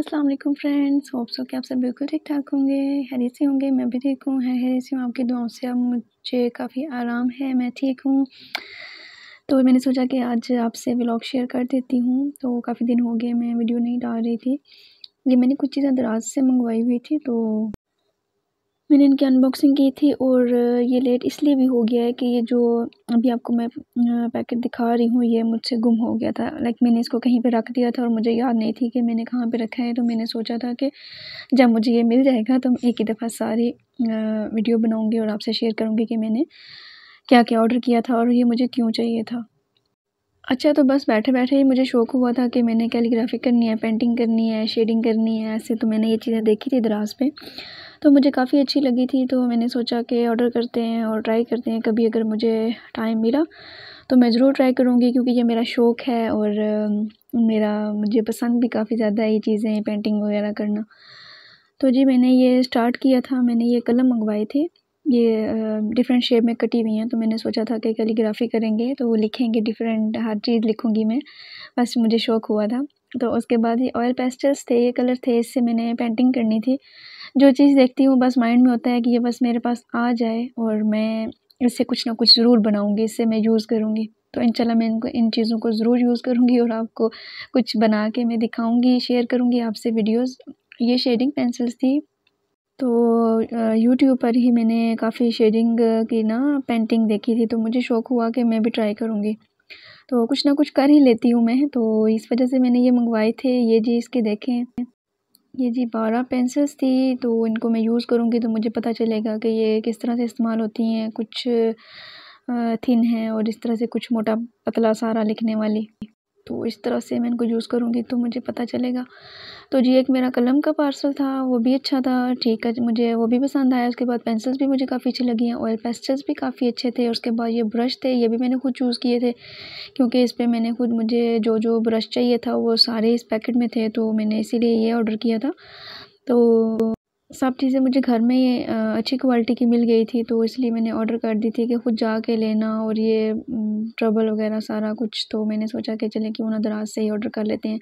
अस्सलाम वालेकुम friends hope so कि आप सब बिल्कुल ठीक ठाक होंगे हरी से होंगे मैं भी ठीक हूँ है हरी से हूँ आपकी दुआओं से अब मुझे काफ़ी आराम है मैं ठीक हूँ तो मैंने सोचा कि आज आपसे व्लॉग शेयर कर देती हूँ तो काफ़ी दिन हो गए मैं वीडियो नहीं डाल रही थी ये मैंने कुछ चीज़ें दराज से मंगवाई हुई थी तो मैंने इनकी अनबॉक्सिंग की थी और ये लेट इसलिए भी हो गया है कि ये जो अभी आपको मैं पैकेट दिखा रही हूँ ये मुझसे गुम हो गया था लाइक मैंने इसको कहीं पे रख दिया था और मुझे याद नहीं थी कि मैंने कहाँ पे रखा है तो मैंने सोचा था कि जब मुझे ये मिल जाएगा तो एक ही दफ़ा सारी वीडियो बनाऊँगी और आपसे शेयर करूँगी कि मैंने क्या क्या ऑर्डर किया था और ये मुझे क्यों चाहिए था अच्छा तो बस बैठे बैठे ही मुझे शौक़ हुआ था कि मैंने कैलीग्राफी करनी है पेंटिंग करनी है शेडिंग करनी है ऐसे तो मैंने ये चीज़ें देखी थी दराज़ पे तो मुझे काफ़ी अच्छी लगी थी तो मैंने सोचा कि ऑर्डर करते हैं और ट्राई करते हैं कभी अगर मुझे टाइम मिला तो मैं ज़रूर ट्राई करूँगी क्योंकि ये मेरा शौक़ है और मेरा मुझे पसंद भी काफ़ी ज़्यादा है ये चीज़ें पेंटिंग वगैरह करना तो जी मैंने ये स्टार्ट किया था मैंने ये कलम मंगवाए थे ये डिफरेंट शेप में कटी हुई हैं तो मैंने सोचा था कि कैलीग्राफी करेंगे तो वो लिखेंगे डिफरेंट हर चीज़ लिखूँगी मैं बस मुझे शौक़ हुआ था तो उसके बाद ये ऑयल पेस्टल्स थे ये कलर थे इससे मैंने पेंटिंग करनी थी जो चीज़ देखती हूँ बस माइंड में होता है कि ये बस मेरे पास आ जाए और मैं इससे कुछ ना कुछ ज़रूर बनाऊँगी इससे मैं यूज़ करूँगी तो इंशाल्लाह मैं इनको इन चीज़ों को ज़रूर यूज़ करूँगी और आपको कुछ बना के मैं दिखाऊँगी शेयर करूँगी आपसे वीडियोज़ ये शेडिंग पेंसिल्स थी तो यूट्यूब पर ही मैंने काफ़ी शेडिंग की ना पेंटिंग देखी थी तो मुझे शौक़ हुआ कि मैं भी ट्राई करूँगी तो कुछ ना कुछ कर ही लेती हूँ मैं तो इस वजह से मैंने ये मंगवाए थे ये जी इसके देखें ये जी बारह पेंसिल्स थी तो इनको मैं यूज़ करूँगी तो मुझे पता चलेगा कि ये किस तरह से इस्तेमाल होती हैं कुछ थिन है और इस तरह से कुछ मोटा पतला सारा लिखने वाली तो इस तरह से मैं इनको यूज़ करूँगी तो मुझे पता चलेगा तो जी एक मेरा कलम का पार्सल था वो भी अच्छा था ठीक है मुझे वो भी पसंद आया उसके बाद पेंसिल्स भी मुझे काफ़ी अच्छी लगी हैं ऑयल पेस्टल्स भी काफ़ी अच्छे थे उसके बाद ये ब्रश थे ये भी मैंने खुद चूज़ किए थे क्योंकि इस पर मैंने खुद मुझे जो जो ब्रश चाहिए था वो सारे इस पैकेट में थे तो मैंने इसीलिए ये ऑर्डर किया था तो सब चीज़ें मुझे घर में ये अच्छी क्वालिटी की मिल गई थी तो इसलिए मैंने ऑर्डर कर दी थी कि खुद जाके लेना और ये ट्रबल वगैरह सारा कुछ तो मैंने सोचा कि चलें क्यों ना दराज से ही ऑर्डर कर लेते हैं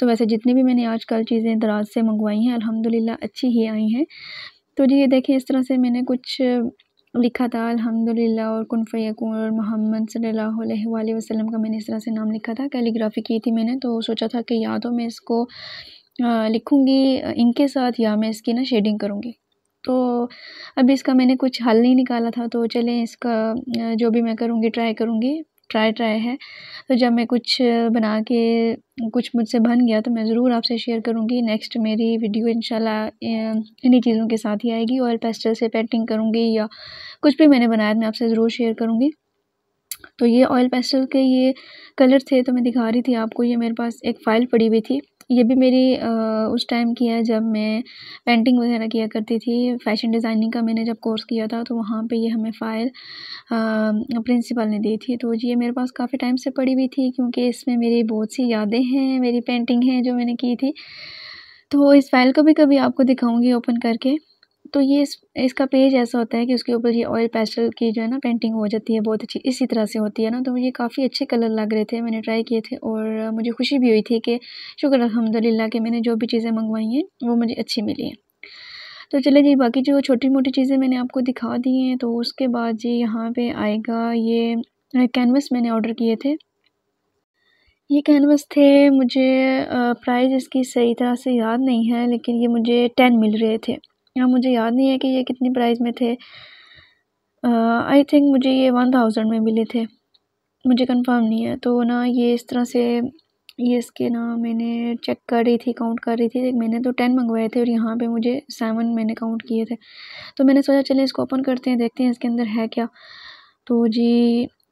तो वैसे जितनी भी मैंने आजकल चीज़ें दराज से मंगवाई हैं अल्हम्दुलिल्लाह अच्छी ही आई हैं तो जी ये देखें इस तरह से मैंने कुछ लिखा था अल्हम्दुलिल्लाह और कन और मोहम्मद सल्लल्लाहु अलैहि वसल्लम का मैंने इस तरह से नाम लिखा था कैलीग्राफी की थी मैंने तो सोचा था कि या तो मैं इसको लिखूँगी इनके साथ या मैं इसकी ना शेडिंग करूँगी तो अभी इसका मैंने कुछ हल नहीं निकाला था तो चलें इसका जो भी मैं करूँगी ट्राई करूँगी ट्राई ट्राई है तो जब मैं कुछ बना के कुछ मुझसे बन गया तो मैं ज़रूर आपसे शेयर करूँगी नेक्स्ट मेरी वीडियो इंशाल्लाह इन्हीं चीज़ों के साथ ही आएगी ऑयल पेस्टल से पेंटिंग करूँगी या कुछ भी मैंने बनाया तो मैं आपसे ज़रूर शेयर करूँगी तो ये ऑयल पेस्टल के ये कलर थे तो मैं दिखा रही थी आपको ये मेरे पास एक फ़ाइल पड़ी हुई थी ये भी मेरी उस टाइम की है जब मैं पेंटिंग वगैरह किया करती थी फ़ैशन डिज़ाइनिंग का मैंने जब कोर्स किया था तो वहाँ पे ये हमें फ़ाइल प्रिंसिपल ने दी थी तो ये मेरे पास काफ़ी टाइम से पड़ी हुई थी क्योंकि इसमें मेरी बहुत सी यादें हैं मेरी पेंटिंग हैं जो मैंने की थी तो इस फ़ाइल को भी कभी आपको दिखाऊँगी ओपन करके तो ये इस इसका पेज ऐसा होता है कि उसके ऊपर ये ऑयल पेस्टल की जो है ना पेंटिंग हो जाती है बहुत अच्छी इसी तरह से होती है ना तो मुझे काफ़ी अच्छे कलर लग रहे थे मैंने ट्राई किए थे और मुझे खुशी भी हुई थी कि शुक्र अलहमदिल्ला कि मैंने जो भी चीज़ें मंगवाई हैं वो मुझे अच्छी मिली हैं तो चले जी बाकी जो छोटी मोटी चीज़ें मैंने आपको दिखा दी हैं तो उसके बाद जी यहाँ पर आएगा ये कैनवस मैंने ऑर्डर किए थे ये कैनवस थे मुझे प्राइस इसकी सही तरह से याद नहीं है लेकिन ये मुझे टेन मिल रहे थे यहाँ मुझे याद नहीं है कि ये कितनी प्राइस में थे आई थिंक मुझे ये वन थाउजेंड में मिले थे मुझे कंफर्म नहीं है तो ना ये इस तरह से ये इसके ना मैंने चेक कर रही थी काउंट कर रही थी मैंने तो टेन मंगवाए थे और यहाँ पे मुझे सेवन मैंने काउंट किए थे तो मैंने सोचा चले इसको ओपन करते हैं देखते हैं इसके अंदर है क्या तो जी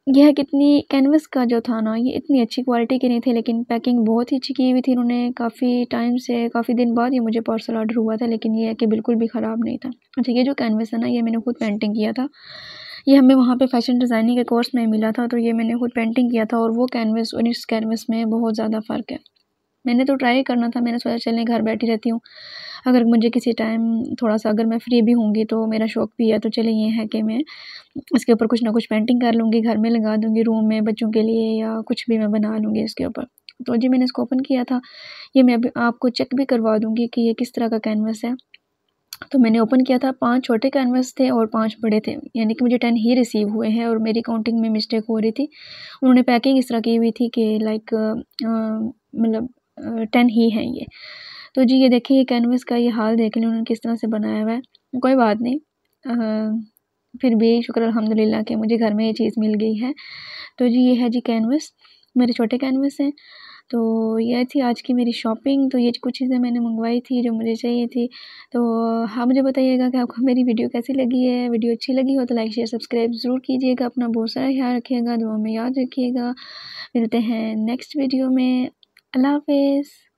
यह कितनी कैनवस का जो था ना ये इतनी अच्छी क्वालिटी के नहीं थे लेकिन पैकिंग बहुत ही अच्छी की हुई थी उन्होंने काफ़ी टाइम से काफ़ी दिन बाद ये मुझे पार्सल ऑर्डर हुआ था लेकिन ये है कि बिल्कुल भी ख़राब नहीं था अच्छा ये जो कैनवस है ना ये मैंने खुद पेंटिंग किया था ये हमें वहाँ पे फैशन डिज़ाइनिंग के कोर्स में मिला था तो ये मैंने खुद पेंटिंग किया था और वो कैनवस और इस कैनवस में बहुत ज़्यादा फ़र्क है मैंने तो ट्राई करना था मैंने सोचा चलें घर बैठी रहती हूँ अगर मुझे किसी टाइम थोड़ा सा अगर मैं फ्री भी होंगी तो मेरा शौक़ भी है तो चले ये है कि मैं इसके ऊपर कुछ ना कुछ पेंटिंग कर लूँगी घर में लगा दूँगी रूम में बच्चों के लिए या कुछ भी मैं बना लूँगी इसके ऊपर तो जी मैंने इसको ओपन किया था ये मैं अभी आपको चेक भी करवा दूँगी कि ये किस तरह का कैनवस है तो मैंने ओपन किया था पांच छोटे कैनवस थे और पांच बड़े थे यानी कि मुझे टेन ही रिसीव हुए हैं और मेरी काउंटिंग में मिस्टेक हो रही थी उन्होंने पैकिंग इस तरह की हुई थी कि लाइक मतलब टेन ही हैं ये तो जी ये देखिए ये कैनवस का ये हाल देख लें उन्होंने किस तरह से बनाया हुआ है कोई बात नहीं आ, फिर भी शुक्र अलहमदिल्ला कि मुझे घर में ये चीज़ मिल गई है तो जी ये है जी कैनवस मेरे छोटे कैनवस हैं तो यह थी आज की मेरी शॉपिंग तो ये कुछ चीज़ें मैंने मंगवाई थी जो मुझे चाहिए थी तो हाँ मुझे बताइएगा कि आपको मेरी वीडियो कैसी लगी है वीडियो अच्छी लगी हो तो लाइक शेयर सब्सक्राइब ज़रूर कीजिएगा अपना बहुत सारा ख्याल रखिएगा दुआ में याद रखिएगा मिलते हैं नेक्स्ट वीडियो में अल्लाह हाफिज़